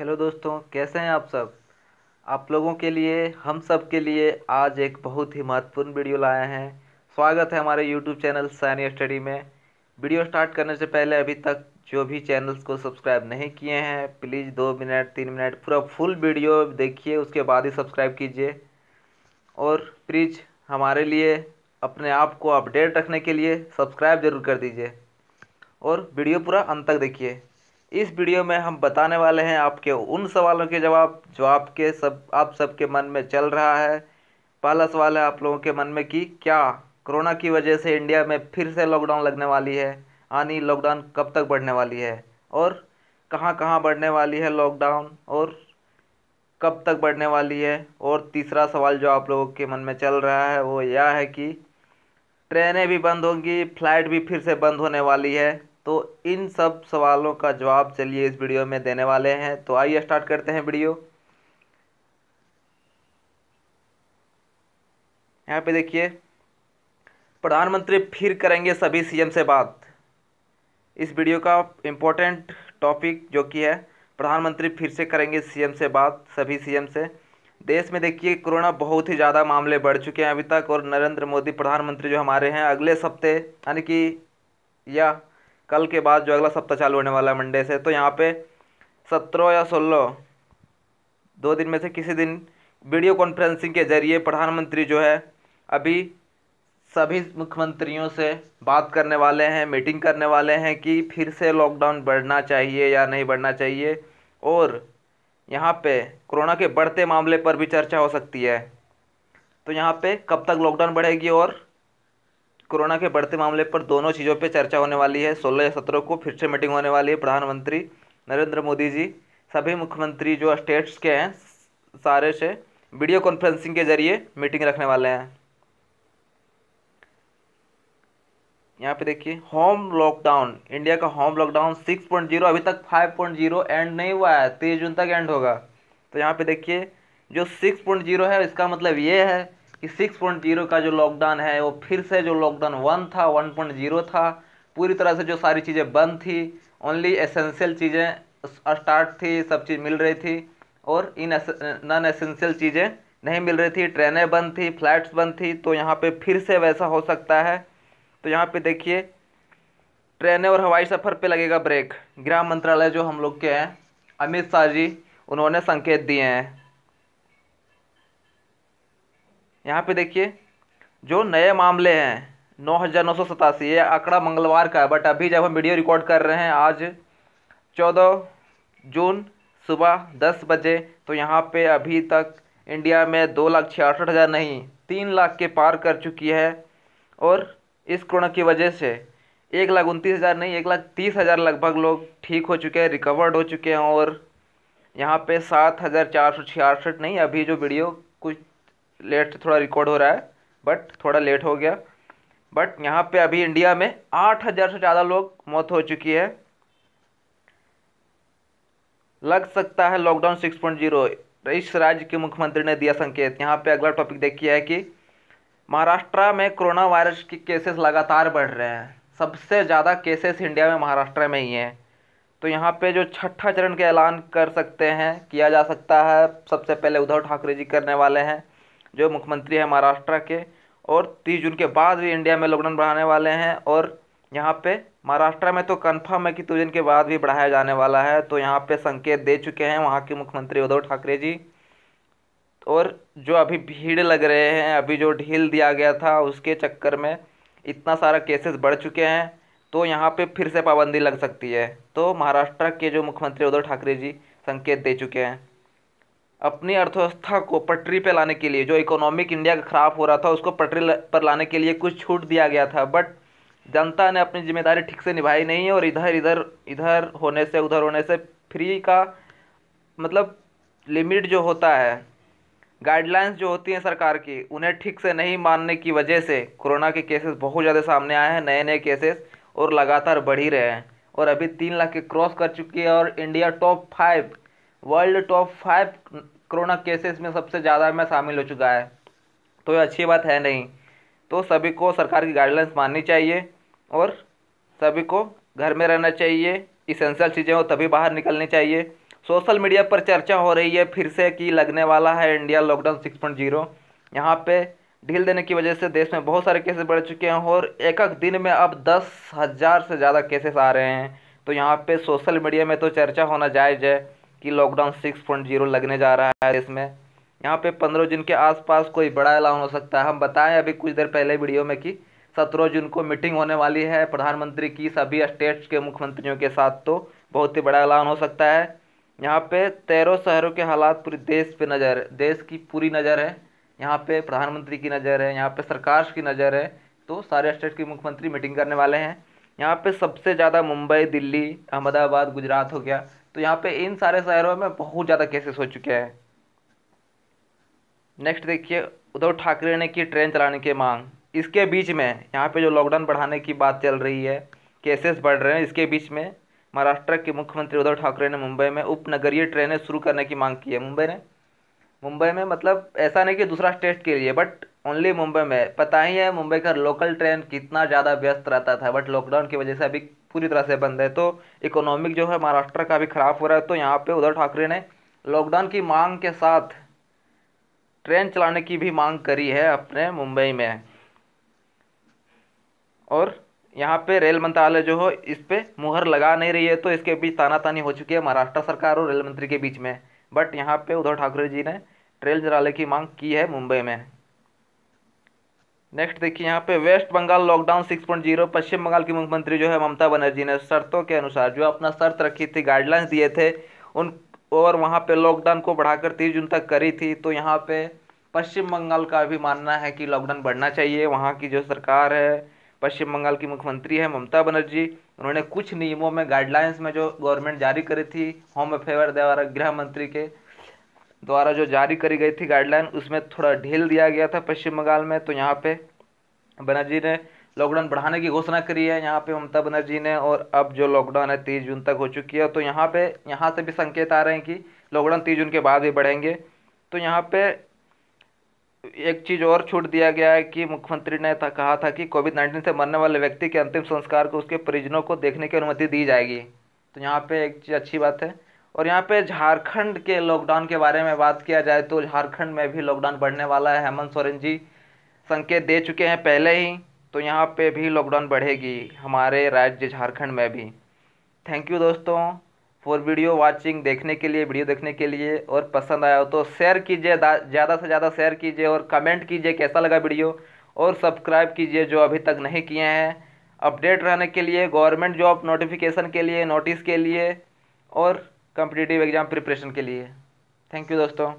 hello दोस्तों कैसे हैं आप सब आप लोगों के लिए हम सब के लिए आज एक बहुत ही महत्वपूर्ण वीडियो लाए हैं स्वागत है हमारे यूट्यूब चैनल सानी स्टडी में वीडियो स्टार्ट करने से पहले अभी तक जो भी चैनल्स को सब्सक्राइब नहीं किए हैं प्लीज़ दो मिनट तीन मिनट पूरा फुल वीडियो देखिए उसके बाद ही सब्सक्राइब कीजिए और प्लीज़ हमारे लिए अपने आप को अपडेट रखने के लिए सब्सक्राइब ज़रूर कर दीजिए और वीडियो पूरा अंत तक देखिए इस वीडियो में हम बताने वाले हैं आपके उन सवालों के जवाब जो आपके सब आप सबके मन में चल रहा है पहला सवाल है आप लोगों के मन में कि क्या कोरोना की वजह से इंडिया में फिर से लॉकडाउन लगने वाली है आनी लॉकडाउन कब तक बढ़ने वाली है और कहाँ कहाँ बढ़ने वाली है लॉकडाउन और कब तक बढ़ने वाली है और तीसरा सवाल जो आप लोगों के मन में चल रहा है वो यह है कि ट्रेनें भी बंद होंगी फ्लाइट भी फिर से बंद होने वाली है तो इन सब सवालों का जवाब चलिए इस वीडियो में देने वाले हैं तो आइए स्टार्ट करते हैं वीडियो यहाँ पे देखिए प्रधानमंत्री फिर करेंगे सभी सीएम से बात इस वीडियो का इम्पोर्टेंट टॉपिक जो कि है प्रधानमंत्री फिर से करेंगे सीएम से बात सभी सीएम से देश में देखिए कोरोना बहुत ही ज़्यादा मामले बढ़ चुके हैं अभी तक और नरेंद्र मोदी प्रधानमंत्री जो हमारे हैं अगले सप्ते यानी कि या कल के बाद जो अगला सप्ताह चालू होने वाला है मंडे से तो यहाँ पे सत्रह या सोलह दो दिन में से किसी दिन वीडियो कॉन्फ्रेंसिंग के जरिए प्रधानमंत्री जो है अभी सभी मुख्यमंत्रियों से बात करने वाले हैं मीटिंग करने वाले हैं कि फिर से लॉकडाउन बढ़ना चाहिए या नहीं बढ़ना चाहिए और यहाँ पे कोरोना के बढ़ते मामले पर भी चर्चा हो सकती है तो यहाँ पे कब तक लॉकडाउन बढ़ेगी और कोरोना के बढ़ते मामले पर दोनों चीज़ों पर चर्चा होने वाली है सोलह या सत्रह को फिर से मीटिंग होने वाली है प्रधानमंत्री नरेंद्र मोदी जी सभी मुख्यमंत्री जो स्टेट्स के हैं सारे से वीडियो कॉन्फ्रेंसिंग के जरिए मीटिंग रखने वाले हैं यहाँ पे देखिए होम लॉकडाउन इंडिया का होम लॉकडाउन 6.0 अभी तक 5.0 एंड नहीं हुआ है तेईस जून तक एंड होगा तो यहाँ पे देखिए जो 6.0 है इसका मतलब ये है कि 6.0 का जो लॉकडाउन है वो फिर से जो लॉकडाउन वन था 1.0 था पूरी तरह से जो सारी चीज़ें बंद थी ओनली एसेंशियल चीज़ें स्टार्ट थी सब चीज़ मिल रही थी और इन नॉन एसेंशियल चीज़ें नहीं मिल रही थी ट्रेनें बंद थी फ्लाइट्स बंद थी तो यहाँ पे फिर से वैसा हो सकता है तो यहाँ पे देखिए ट्रेनें और हवाई सफ़र पे लगेगा ब्रेक गृह मंत्रालय जो हम लोग के हैं अमित शाह जी उन्होंने संकेत दिए हैं यहाँ पे देखिए जो नए मामले हैं नौ हज़ार नौ सौ सतासी ये आंकड़ा मंगलवार का है बट अभी जब हम वीडियो रिकॉर्ड कर रहे हैं आज चौदह जून सुबह दस बजे तो यहाँ पे अभी तक इंडिया में दो लाख छियासठ हज़ार नहीं तीन लाख के पार कर चुकी है और इस कोरोना की वजह से एक लाख उनतीस हज़ार नहीं एक लाख तीस हज़ार लगभग लोग ठीक हो चुके हैं रिकवर्ड हो चुके हैं और यहाँ पे सात हज़ार चार सौ छियासठ नहीं अभी जो वीडियो कुछ लेट थोड़ा रिकॉर्ड हो रहा है बट थोड़ा लेट हो गया बट यहाँ पे अभी इंडिया में आठ हज़ार से ज़्यादा लोग मौत हो चुकी है लग सकता है लॉकडाउन सिक्स पॉइंट जीरो इस राज्य के मुख्यमंत्री ने दिया संकेत यहाँ पे अगला टॉपिक देखिए है कि महाराष्ट्र में कोरोना वायरस के केसेस लगातार बढ़ रहे हैं सबसे ज़्यादा केसेस इंडिया में महाराष्ट्र में ही हैं तो यहाँ पे जो छठा चरण के ऐलान कर सकते हैं किया जा सकता है सबसे पहले उद्धव ठाकरे जी करने वाले हैं जो मुख्यमंत्री हैं महाराष्ट्र के और तीस जून के बाद भी इंडिया में लॉकडाउन बढ़ाने वाले हैं और यहाँ पे महाराष्ट्र में तो कन्फर्म है कि तीस जून के बाद भी बढ़ाया जाने वाला है तो यहाँ पे संकेत दे चुके हैं वहाँ के मुख्यमंत्री उद्धव ठाकरे जी और जो अभी भीड़ लग रहे हैं अभी जो ढील दिया गया था उसके चक्कर में इतना सारा केसेस बढ़ चुके हैं तो यहाँ पर फिर से पाबंदी लग सकती है तो महाराष्ट्र के जो मुख्यमंत्री उद्धव ठाकरे जी संकेत दे चुके हैं अपनी अर्थव्यवस्था को पटरी पर लाने के लिए जो इकोनॉमिक इंडिया का खराब हो रहा था उसको पटरी पर लाने के लिए कुछ छूट दिया गया था बट जनता ने अपनी जिम्मेदारी ठीक से निभाई नहीं है और इधर इधर इधर होने से उधर होने से फ्री का मतलब लिमिट जो होता है गाइडलाइंस जो होती हैं सरकार की उन्हें ठीक से नहीं मानने की वजह से कोरोना के केसेस बहुत ज़्यादा सामने आए हैं नए नए केसेस और लगातार बढ़ ही रहे हैं और अभी तीन लाख के क्रॉस कर चुकी है और India top five world top five corona cases में सबसे ज़्यादा में शामिल हो चुका है तो ये अच्छी बात है नहीं तो सभी को सरकार की गाइडलाइंस माननी चाहिए और सभी को घर में रहना चाहिए इसेंशियल चीज़ें हो तभी बाहर निकलनी चाहिए सोशल मीडिया पर चर्चा हो रही है फिर से कि लगने वाला है India lockdown six point zero यहाँ पर ढील देने की वजह से देश में बहुत सारे केसेस बढ़ चुके हैं और एक एक दिन में अब दस हज़ार से ज़्यादा केसेस आ रहे हैं तो यहाँ पे सोशल मीडिया में तो चर्चा होना जायज़ है कि लॉकडाउन सिक्स पॉइंट जीरो लगने जा रहा है इसमें यहाँ पे पंद्रह जून के आसपास कोई बड़ा ऐलान हो सकता है हम बताएं अभी कुछ देर पहले वीडियो में कि सत्रह जून को मीटिंग होने वाली है प्रधानमंत्री की सभी स्टेट्स के मुख्यमंत्रियों के साथ तो बहुत ही बड़ा ऐलान हो सकता है यहाँ पे तेरह शहरों के हालात पूरे देश पे नज़र है देश की पूरी नज़र है यहाँ पे प्रधानमंत्री की नज़र है यहाँ पे सरकार की नज़र है तो सारे स्टेट के मुख्यमंत्री मीटिंग करने वाले हैं यहाँ पे सबसे ज़्यादा मुंबई दिल्ली अहमदाबाद गुजरात हो गया तो यहाँ पे इन सारे शहरों में बहुत ज़्यादा केसेस हो चुके हैं नेक्स्ट देखिए उद्धव ठाकरे ने की ट्रेन चलाने की मांग इसके बीच में यहाँ पे जो लॉकडाउन बढ़ाने की बात चल रही है केसेस बढ़ रहे हैं इसके बीच में महाराष्ट्र के मुख्यमंत्री उद्धव ठाकरे ने मुंबई में उपनगरीय ट्रेनें शुरू करने की मांग की है मुंबई ने मुंबई में मतलब ऐसा नहीं कि दूसरा स्टेट के लिए बट ओनली मुंबई में पता ही है मुंबई का लोकल ट्रेन कितना ज़्यादा व्यस्त रहता था बट लॉकडाउन की वजह से अभी पूरी तरह से बंद है तो इकोनॉमिक जो है महाराष्ट्र का भी खराब हो रहा है तो यहाँ पे उद्धव ठाकरे ने लॉकडाउन की मांग के साथ ट्रेन चलाने की भी मांग करी है अपने मुंबई में और यहाँ पे रेल मंत्रालय जो हो इस पर मुहर लगा नहीं रही है तो इसके बीच तानातानी हो चुकी है महाराष्ट्र सरकार और रेल मंत्री के बीच में बट यहाँ पे उद्धव ठाकरे जी ने ट्रेन चलाने की मांग की है मुंबई में नेक्स्ट देखिए यहाँ पे वेस्ट बंगाल लॉकडाउन 6.0 पश्चिम बंगाल की मुख्यमंत्री जो है ममता बनर्जी ने शर्तों के अनुसार जो अपना शर्त रखी थी गाइडलाइंस दिए थे उन और वहाँ पे लॉकडाउन को बढ़ाकर तीस जून तक करी थी तो यहाँ पे पश्चिम बंगाल का भी मानना है कि लॉकडाउन बढ़ना चाहिए वहाँ की जो सरकार है पश्चिम बंगाल की मुख्यमंत्री है ममता बनर्जी उन्होंने कुछ नियमों में गाइडलाइंस में जो गवर्नमेंट जारी करी थी होम अफेयर द्वारा गृह मंत्री के द्वारा जो जारी करी गई थी गाइडलाइन उसमें थोड़ा ढील दिया गया था पश्चिम बंगाल में तो यहाँ पे बनर्जी ने लॉकडाउन बढ़ाने की घोषणा करी है यहाँ पे ममता बनर्जी ने और अब जो लॉकडाउन है तीस जून तक हो चुकी है तो यहाँ पे यहाँ से भी संकेत आ रहे हैं कि लॉकडाउन तीस जून के बाद भी बढ़ेंगे तो यहाँ पे एक चीज़ और छूट दिया गया है कि मुख्यमंत्री ने था, कहा था कि कोविड नाइन्टीन से मरने वाले व्यक्ति के अंतिम संस्कार को उसके परिजनों को देखने की अनुमति दी जाएगी तो यहाँ पर एक चीज़ अच्छी बात है और यहाँ पे झारखंड के लॉकडाउन के बारे में बात किया जाए तो झारखंड में भी लॉकडाउन बढ़ने वाला है हेमंत सोरेन जी संकेत दे चुके हैं पहले ही तो यहाँ पे भी लॉकडाउन बढ़ेगी हमारे राज्य झारखंड में भी थैंक यू दोस्तों फॉर वीडियो वाचिंग देखने के लिए वीडियो देखने के लिए और पसंद आया हो तो शेयर कीजिए ज़्यादा से ज़्यादा शेयर कीजिए और कमेंट कीजिए कैसा लगा वीडियो और सब्सक्राइब कीजिए जो अभी तक नहीं किए हैं अपडेट रहने के लिए गवर्नमेंट जॉब नोटिफिकेशन के लिए नोटिस के लिए और कॉम्पिटिटिव एग्ज़ाम प्रिपरेशन के लिए थैंक यू दोस्तों